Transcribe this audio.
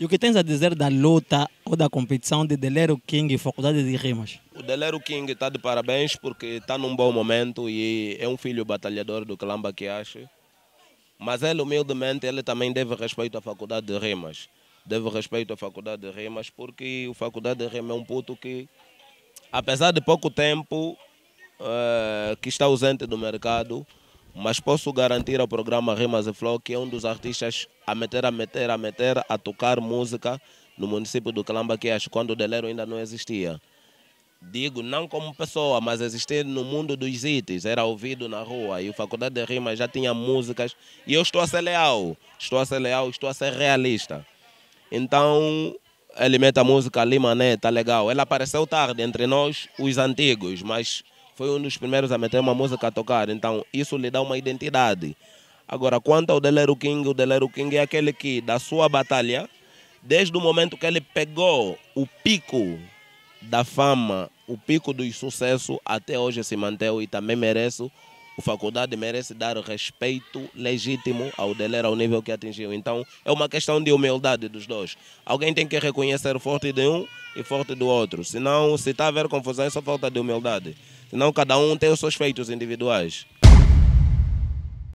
E o que tens a dizer da luta ou da competição de Delero King e Faculdade de Rimas? O Delero King está de parabéns porque está num bom momento e é um filho batalhador do Calamba que acha. Mas ele, humildemente, ele também deve respeito à Faculdade de Rimas. Deve respeito à Faculdade de Rimas porque o Faculdade de Rimas é um puto que, apesar de pouco tempo, eh, que está ausente do mercado, mas posso garantir ao programa Rimas e Flow que é um dos artistas a meter, a meter, a meter, a tocar música no município do Calamba que é acho quando o Delero ainda não existia. Digo, não como pessoa, mas existir no mundo dos itens, era ouvido na rua e o Faculdade de Rimas já tinha músicas e eu estou a ser leal, estou a ser leal, estou a ser realista. Então, ele mete a música ali, mané, tá legal. Ela apareceu tarde entre nós, os antigos, mas foi um dos primeiros a meter uma música a tocar, então isso lhe dá uma identidade. Agora, quanto ao Delero King, o Delero King é aquele que, da sua batalha, desde o momento que ele pegou o pico da fama, o pico do sucesso, até hoje se manteve e também merece, o faculdade merece dar respeito legítimo ao Delero, ao nível que atingiu. Então, é uma questão de humildade dos dois. Alguém tem que reconhecer forte de um e forte do outro. Senão, se está a haver confusão, é só falta de humildade. Senão cada um tem os seus feitos individuais.